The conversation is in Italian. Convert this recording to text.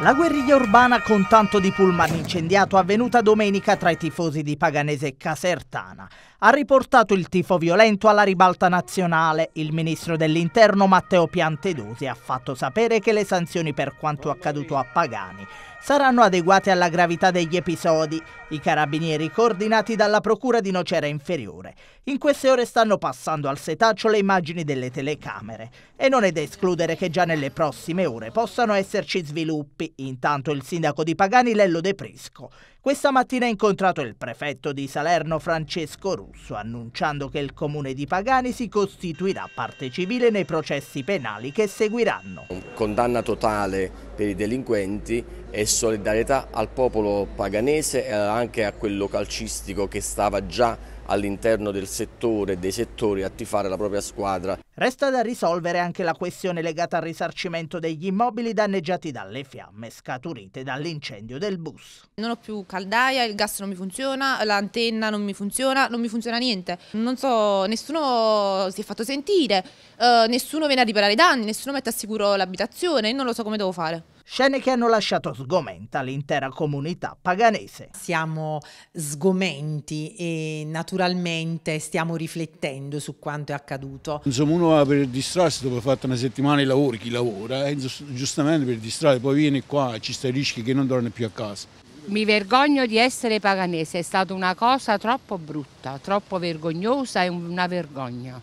La guerriglia urbana con tanto di pullman incendiato avvenuta domenica tra i tifosi di Paganese e Casertana ha riportato il tifo violento alla ribalta nazionale. Il ministro dell'interno Matteo Piantedosi ha fatto sapere che le sanzioni per quanto accaduto a Pagani saranno adeguate alla gravità degli episodi, i carabinieri coordinati dalla Procura di Nocera Inferiore. In queste ore stanno passando al setaccio le immagini delle telecamere e non è da escludere che già nelle prossime ore possano esserci sviluppi. Intanto il sindaco di Pagani Lello De Prisco questa mattina ha incontrato il prefetto di Salerno Francesco Russo annunciando che il comune di Pagani si costituirà parte civile nei processi penali che seguiranno. Condanna totale per i delinquenti e solidarietà al popolo paganese e anche a quello calcistico che stava già all'interno del settore e dei settori a tifare la propria squadra. Resta da risolvere anche la questione legata al risarcimento degli immobili danneggiati dalle fiamme scaturite dall'incendio del bus. Non ho più caldaia, il gas non mi funziona, l'antenna non mi funziona, non mi funziona niente. Non so, nessuno si è fatto sentire, eh, nessuno viene a riparare i danni, nessuno mette a sicuro l'abitazione, non lo so come devo fare. Scene che hanno lasciato sgomenta l'intera comunità paganese. Siamo sgomenti e naturalmente stiamo riflettendo su quanto è accaduto. Insomma, uno va per distrarsi dopo aver fatto una settimana di lavori, chi lavora, eh, giustamente per distrarre, poi viene qua e ci sta il rischio che non torni più a casa. Mi vergogno di essere paganese, è stata una cosa troppo brutta, troppo vergognosa e una vergogna.